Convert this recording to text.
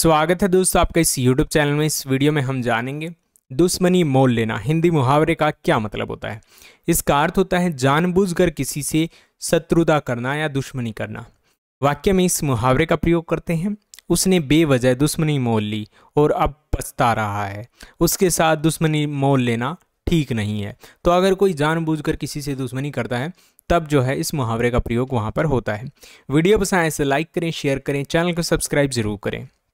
स्वागत है दोस्तों आपका इस यूट्यूब चैनल में इस वीडियो में हम जानेंगे दुश्मनी मोल लेना हिंदी मुहावरे का क्या मतलब होता है इसका अर्थ होता है जानबूझकर किसी से शत्रुता करना या दुश्मनी करना वाक्य में इस मुहावरे का प्रयोग करते हैं उसने बेवजह दुश्मनी मोल ली और अब पछता रहा है उसके साथ दुश्मनी मोल लेना ठीक नहीं है तो अगर कोई जानबूझकर किसी से दुश्मनी करता है तब जो है इस मुहावरे का प्रयोग वहाँ पर होता है वीडियो पसंद आए से तो लाइक करें शेयर करें चैनल को सब्सक्राइब जरूर करें